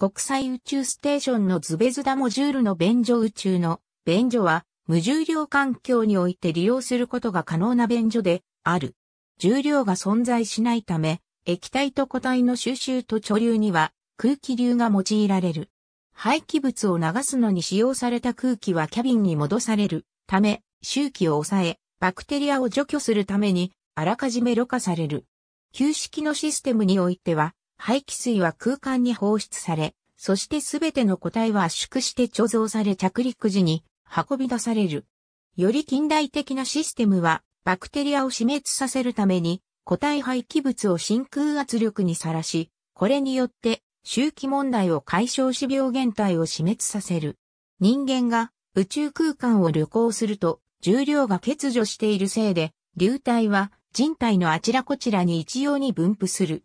国際宇宙ステーションのズベズダモジュールの便所宇宙の便所は無重量環境において利用することが可能な便所である。重量が存在しないため、液体と固体の収集と貯留には空気流が用いられる。廃棄物を流すのに使用された空気はキャビンに戻されるため、周期を抑え、バクテリアを除去するために、あらかじめろ過される。旧式のシステムにおいては、排気水は空間に放出され、そしてすべての個体は圧縮して貯蔵され着陸時に運び出される。より近代的なシステムは、バクテリアを死滅させるために、個体排気物を真空圧力にさらし、これによって、周期問題を解消し病原体を死滅させる。人間が宇宙空間を旅行すると、重量が欠如しているせいで、流体は人体のあちらこちらに一様に分布する。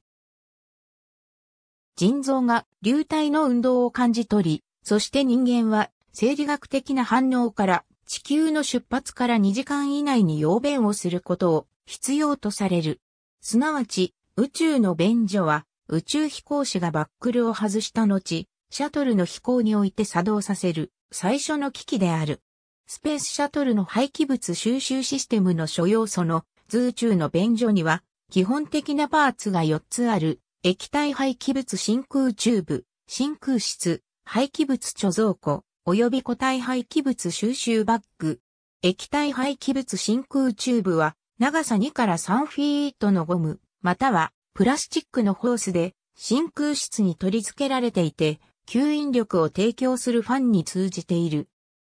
腎臓が流体の運動を感じ取り、そして人間は生理学的な反応から地球の出発から2時間以内に溶便をすることを必要とされる。すなわち、宇宙の便所は宇宙飛行士がバックルを外した後、シャトルの飛行において作動させる最初の機器である。スペースシャトルの廃棄物収集システムの所要素の図宇宙の便所には基本的なパーツが4つある液体廃棄物真空チューブ、真空室、廃棄物貯蔵庫、及び固体廃棄物収集バッグ。液体廃棄物真空チューブは、長さ2から3フィートのゴム、またはプラスチックのホースで真空室に取り付けられていて、吸引力を提供するファンに通じている。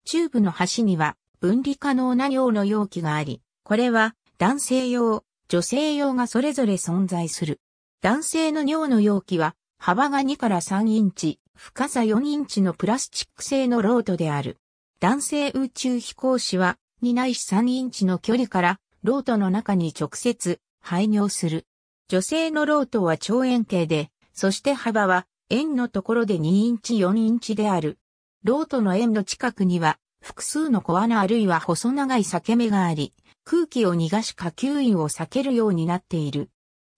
チューブの端には分離可能な量の容器があり、これは男性用、女性用がそれぞれ存在する。男性の尿の容器は、幅が2から3インチ、深さ4インチのプラスチック製のロートである。男性宇宙飛行士は、2ないし3インチの距離から、ロートの中に直接、排尿する。女性のロートは長円形で、そして幅は、円のところで2インチ4インチである。ロートの円の近くには、複数の小穴あるいは細長い裂け目があり、空気を逃がし下吸引を避けるようになっている。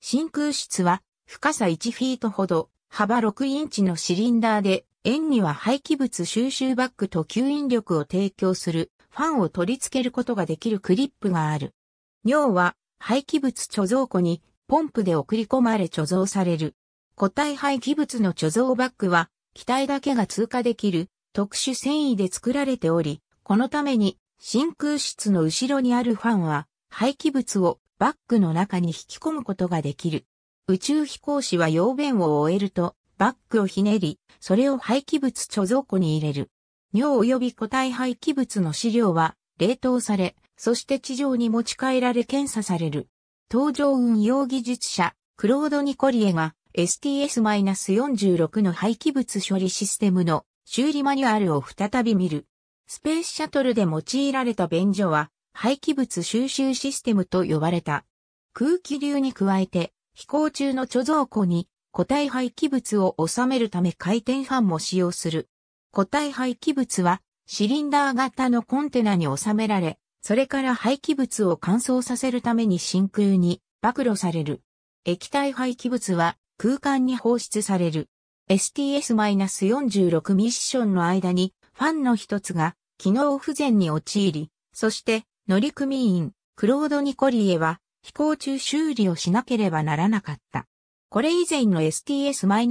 真空室は深さ1フィートほど、幅6インチのシリンダーで、円には廃棄物収集バッグと吸引力を提供するファンを取り付けることができるクリップがある。尿は廃棄物貯蔵庫にポンプで送り込まれ貯蔵される。固体廃棄物の貯蔵バッグは機体だけが通過できる特殊繊維で作られており、このために真空室の後ろにあるファンは廃棄物をバッグの中に引き込むことができる。宇宙飛行士は要便を終えると、バッグをひねり、それを廃棄物貯蔵庫に入れる。尿及び固体廃棄物の資料は、冷凍され、そして地上に持ち帰られ検査される。搭乗運用技術者、クロード・ニコリエが STS-46 の廃棄物処理システムの修理マニュアルを再び見る。スペースシャトルで用いられた便所は廃棄物収集システムと呼ばれた。空気流に加えて、飛行中の貯蔵庫に固体廃棄物を収めるため回転ファンも使用する。固体廃棄物はシリンダー型のコンテナに収められ、それから廃棄物を乾燥させるために真空に暴露される。液体廃棄物は空間に放出される。STS-46 ミッションの間にファンの一つが機能不全に陥り、そして乗組員、クロード・ニコリエは、飛行中修理をしなければならなかった。これ以前の STS-3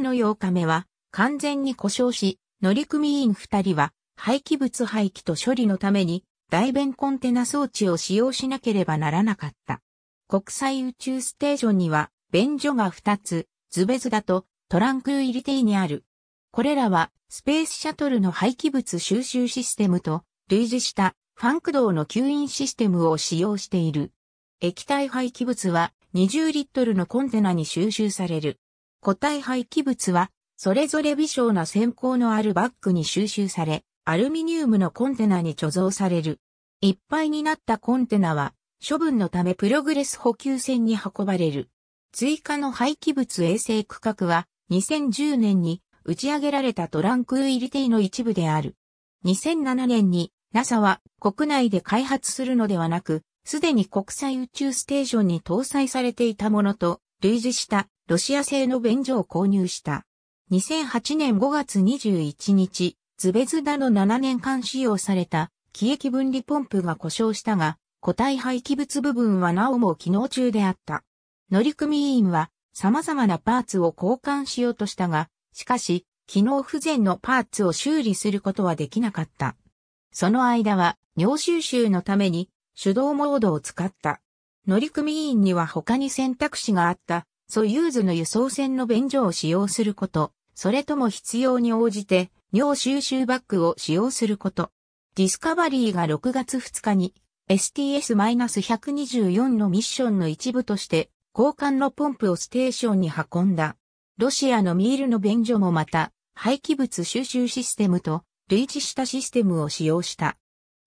の8日目は、完全に故障し、乗組員2人は、廃棄物廃棄と処理のために、代弁コンテナ装置を使用しなければならなかった。国際宇宙ステーションには、便所が2つ、ズベズダとトランク入りティにある。これらは、スペースシャトルの廃棄物収集システムと類似したファンク道の吸引システムを使用している。液体廃棄物は20リットルのコンテナに収集される。固体廃棄物はそれぞれ微小な先行のあるバッグに収集され、アルミニウムのコンテナに貯蔵される。いっぱいになったコンテナは処分のためプログレス補給船に運ばれる。追加の廃棄物衛星区画は2010年に打ち上げられたトランクウイリティの一部である。2007年に NASA は国内で開発するのではなく、すでに国際宇宙ステーションに搭載されていたものと類似したロシア製の便所を購入した。2008年5月21日、ズベズダの7年間使用された気液分離ポンプが故障したが、固体廃棄物部分はなおも機能中であった。乗組員は様々なパーツを交換しようとしたが、しかし、機能不全のパーツを修理することはできなかった。その間は尿収集のために手動モードを使った。乗組員には他に選択肢があった、ソユーズの輸送船の便所を使用すること、それとも必要に応じて尿収集バッグを使用すること。ディスカバリーが6月2日に STS-124 のミッションの一部として交換のポンプをステーションに運んだ。ロシアのミールの便所もまた廃棄物収集システムと類似したシステムを使用した。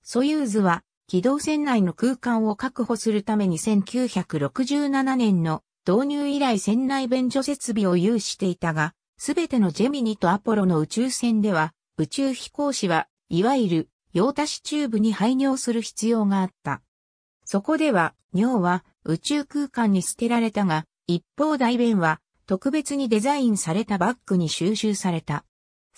ソユーズは、機動船内の空間を確保するために1967年の導入以来船内便所設備を有していたが、すべてのジェミニとアポロの宇宙船では、宇宙飛行士は、いわゆる、用足しチューブに排尿する必要があった。そこでは、尿は宇宙空間に捨てられたが、一方大便は、特別にデザインされたバッグに収集された。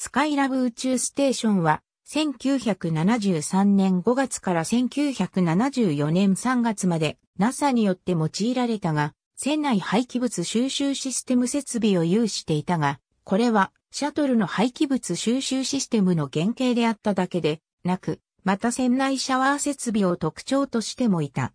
スカイラブ宇宙ステーションは、1973年5月から1974年3月まで NASA によって用いられたが、船内廃棄物収集システム設備を有していたが、これはシャトルの廃棄物収集システムの原型であっただけでなく、また船内シャワー設備を特徴としてもいた。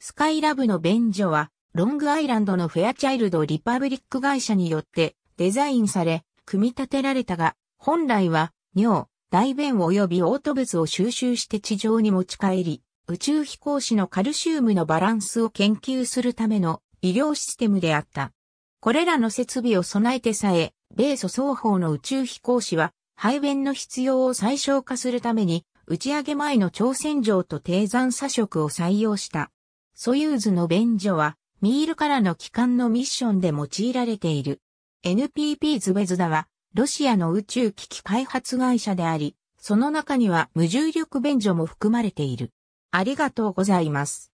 スカイラブの便所は、ロングアイランドのフェアチャイルドリパブリック会社によってデザインされ、組み立てられたが、本来は、尿、大便及び嘔吐物を収集して地上に持ち帰り、宇宙飛行士のカルシウムのバランスを研究するための医療システムであった。これらの設備を備えてさえ、米ソ双方の宇宙飛行士は、排便の必要を最小化するために、打ち上げ前の朝鮮状と低山左食を採用した。ソユーズの便所は、ミールからの帰還のミッションで用いられている。NPP ズベズダは、ロシアの宇宙機器開発会社であり、その中には無重力便所も含まれている。ありがとうございます。